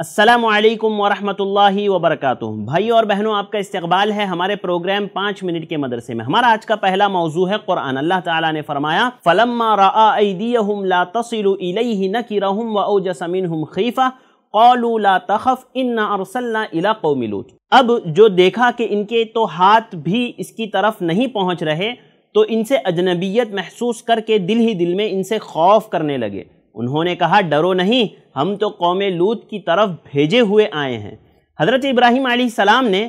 असलकम वरहमल वबरक भाई और बहनों आपका इस्तकबाल है हमारे प्रोग्राम पाँच मिनट के मदरसे में हमारा आज का पहला मौजू है कुरान अल्लाह ताला ने फरमाया फ़लम्मा रआदीहम ला तसिल नकिरहम व ओजसमिन खीफ़ा कौलू ला तखफ़ इन अरसल्ला इला कौमिलूत अब जो देखा कि इनके तो हाथ भी इसकी तरफ नहीं पहुँच रहे तो इनसे अजनबीत महसूस करके दिल ही दिल में इनसे खौफ करने लगे उन्होंने कहा डरो नहीं हम तो कौम लूत की तरफ भेजे हुए आए हैं हज़रत इब्राहिम सलाम ने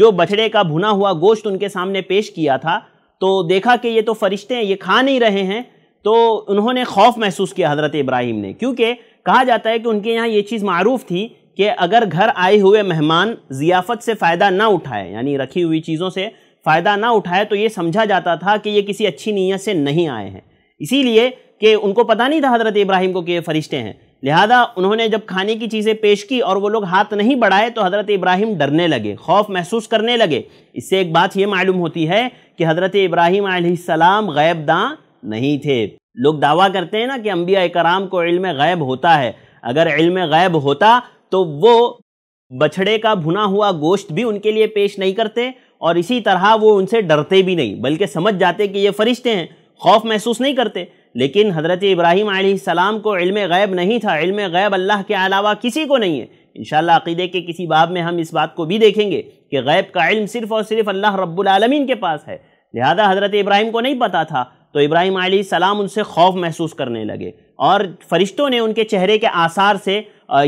जो बछड़े का भुना हुआ गोश्त उनके सामने पेश किया था तो देखा कि ये तो फरिश्ते हैं ये खा नहीं रहे हैं तो उन्होंने खौफ महसूस किया हज़रत इब्राहिम ने क्योंकि कहा जाता है कि उनके यहाँ ये चीज़ मरूफ़ थी कि अगर घर आए हुए मेहमान जियाफत से फ़ायदा ना उठाए यानी रखी हुई चीज़ों से फ़ायदा ना उठाए तो ये समझा जाता था कि ये किसी अच्छी नीयत से नहीं आए हैं इसीलिए कि उनको पता नहीं था हज़रत इब्राहिम को कि ये फरिश्ते हैं लिहाजा उन्होंने जब खाने की चीज़ें पेश की और वो लोग हाथ नहीं बढ़ाए तो हज़रत इब्राहिम डरने लगे खौफ महसूस करने लगे इससे एक बात ये मालूम होती है कि हज़रत इब्राहिम आसमाम गैबदा नहीं थे लोग दावा करते हैं ना कि अम्बिया कराम को इल्म गैब होता है अगर इल्म गैब होता तो वो बछड़े का भुना हुआ गोश्त भी उनके लिए पेश नहीं करते और इसी तरह वो उनसे डरते भी नहीं बल्कि समझ जाते कि ये फरिश्ते हैं खौफ महसूस नहीं करते लेकिन हज़रत इब्राहीम आसमाम को इल्म गैब नहीं था इल्म गैब अल्लाह के अलावा किसी को नहीं है इन अक़ीदे के किसी बाब में हम इस बात को भी देखेंगे कि गैब का इल्म सिर्फ़ और सिर्फ अल्लाह रब्बुलमीन के पास है लिहाजा हज़रत इब्राहिम को नहीं पता था तो इब्राहिम सलाम उनसे खौफ महसूस करने लगे और फरिश्तों ने उनके चेहरे के आसार से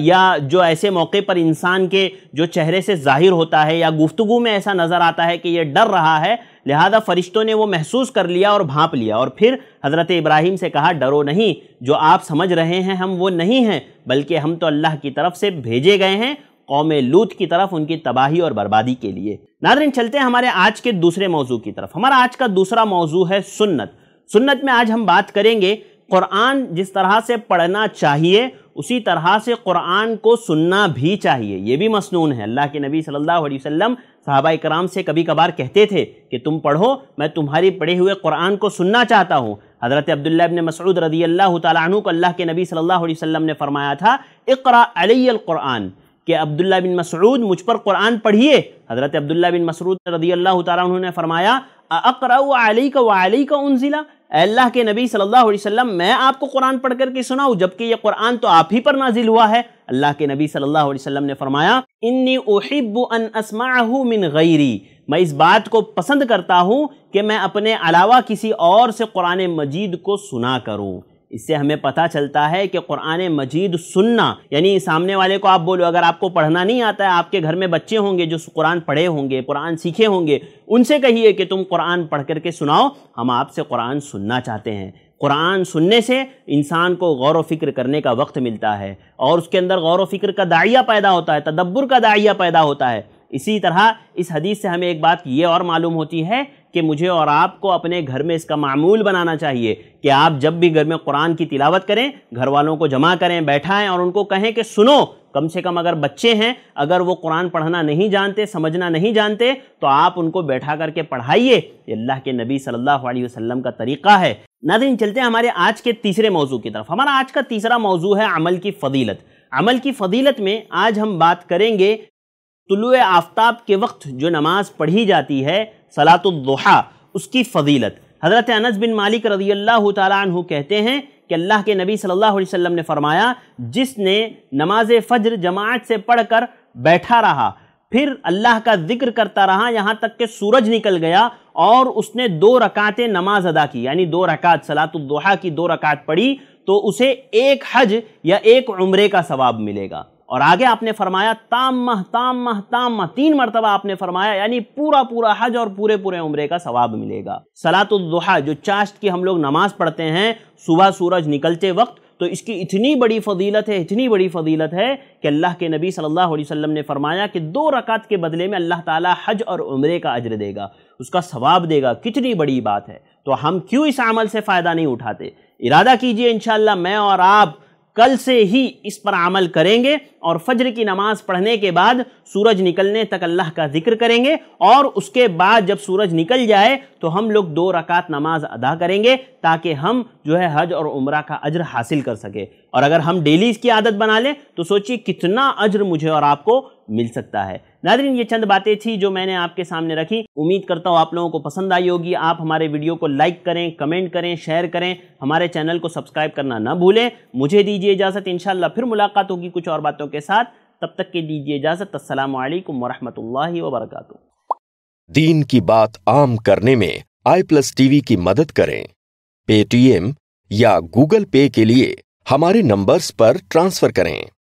या जो ऐसे मौके पर इंसान के जो चेहरे से जाहिर होता है या गुफ्तगु में ऐसा नज़र आता है कि यह डर रहा है लिहाजा फरिश्तों ने वो महसूस कर लिया और भाँप लिया और फिर हज़रत इब्राहिम से कहा डरो नहीं जो आप समझ रहे हैं हम वो नहीं हैं बल्कि हम तो अल्लाह की तरफ से भेजे गए हैं कौम लूत की तरफ उनकी तबाही और बर्बादी के लिए नादरिन चलते हैं हमारे आज के दूसरे मौजू की तरफ हमारा आज का दूसरा मौजू है सुन्नत सुन्नत में आज हम बात करेंगे कुरान जिस तरह से पढ़ना चाहिए उसी तरह से कुरान को सुनना भी चाहिए ये भी मसनून है अल्लाह के नबी सल्लल्लाहु अलैहि वसल्लम साहबा कराम से कभी कभार कहते थे कि तुम पढ़ो मैं तुम्हारी पढ़े हुए कुरान को सुनना चाहता हूँ हज़रत अब्दुल्ला इबन मसूद रदी अल्लाह तु को अल्लाह के नबी सल्लल्लाहु अलैहि वसल्लम ने फरमाया था इकरा अलैलकुरान कि अब्दुल्ला बिन मसरूद मुझ पर कुरान पढ़िए हज़रत अब्दुल्ला बिन मसरूद रदी अल्लाह तु ने फरमाया अकरा वाली का वाली का उनजिला अल्लाह के नबी सल्लल्लाहु अलैहि वसल्लम मैं आपको कुरान पढ़ करके सुनाऊँ जबकि ये कुरान तो आप ही पर नाजिल हुआ है अल्लाह के नबी सल्लल्लाहु अलैहि वसल्लम ने फरमाया इन्नी उहिब्बु अन अस्माहु मिन गैरी मैं इस बात को पसंद करता हूँ कि मैं अपने अलावा किसी और से कुरान मजीद को सुना करूँ इससे हमें पता चलता है कि कुरान मजीद सुनना यानी सामने वाले को आप बोलो अगर आपको पढ़ना नहीं आता है आपके घर में बच्चे होंगे जो कुरान पढ़े होंगे कुरान सीखे होंगे उनसे कहिए कि तुम कुरान पढ़ करके सुनाओ हम आपसे कुरान सुनना चाहते हैं कुरान सुनने से इंसान को गौर व फिक्र करने का वक्त मिलता है और उसके अंदर गौर व फिक्र का दाइया पैदा होता है तदब्बर का दाइया पैदा होता है इसी तरह इस हदीस से हमें एक बात ये और मालूम होती है कि मुझे और आपको अपने घर में इसका मामूल बनाना चाहिए कि आप जब भी घर में कुरान की तिलावत करें घर वालों को जमा करें बैठाएं और उनको कहें कि सुनो कम से कम अगर बच्चे हैं अगर वो कुरान पढ़ना नहीं जानते समझना नहीं जानते तो आप उनको बैठा करके पढ़ाइए अल्लाह के नबी सल्लल्लाहु अलैहि वसल्लम का तरीका है दिन चलते हैं हमारे आज के तीसरे मौजू की तरफ हमारा आज का तीसरा मौजू है अमल की फ़दीलत अमल की फ़दीलत में आज हम बात करेंगे तुलु आफ्ताब के वक्त जो नमाज़ पढ़ी जाती है सलातुल्दुहा उसकी फजीलत हज़रत अनस बिन मालिक रजी अल्लाह तु कहते हैं कि अल्लाह के नबी सल्लल्लाहु अलैहि वसल्लम ने फरमाया जिसने नमाज फ़ज्र जमात से पढ़कर बैठा रहा फिर अल्लाह का जिक्र करता रहा यहाँ तक कि सूरज निकल गया और उसने दो रकातें नमाज अदा की यानी दो रकात सलातुल्दुहा की दो रकात पढ़ी तो उसे एक हज या एक उम्रे का सवाब मिलेगा और आगे आपने फरमाया ताम मह ताम मह ताम मह तीन मरतबा आपने फरमाया यानी पूरा पूरा हज और पूरे पूरे उम्रे का सवाब मिलेगा सलातुल्दुहा जो चाश्त की हम लोग नमाज पढ़ते हैं सुबह सूरज निकलते वक्त तो इसकी इतनी बड़ी फजीलत है इतनी बड़ी फजीलत है कि अल्लाह के नबी सल्लल्लाहु अलैहि वसल्लम ने फरमाया कि दो रकात के बदले में अल्लाह ताला हज और उम्रे का अजर देगा उसका सवाब देगा कितनी बड़ी बात है तो हम क्यों इस अमल से फ़ायदा नहीं उठाते इरादा कीजिए इन मैं और आप कल से ही इस पर अमल करेंगे और फजर की नमाज पढ़ने के बाद सूरज निकलने तक अल्लाह का जिक्र करेंगे और उसके बाद जब सूरज निकल जाए तो हम लोग दो रकात नमाज अदा करेंगे ताकि हम जो है हज और उम्र का अज्र हासिल कर सके और अगर हम डेली इसकी आदत बना लें तो सोचिए कितना अज्र मुझे और आपको मिल सकता है नादरीन ये चंद बातें थी जो मैंने आपके सामने रखी उम्मीद करता हूँ आप लोगों को पसंद आई होगी आप हमारे वीडियो को लाइक करें कमेंट करें शेयर करें हमारे चैनल को सब्सक्राइब करना ना भूलें मुझे दीजिए इजाज़त इन फिर मुलाकात होगी कुछ और बातों के साथ तब तक के दीजिए इजाज़त असल वरहमल वरक दीन की बात आम करने में आई प्लस टीवी की मदद करें पेटीएम या गूगल पे के लिए हमारे नंबर्स पर ट्रांसफर करें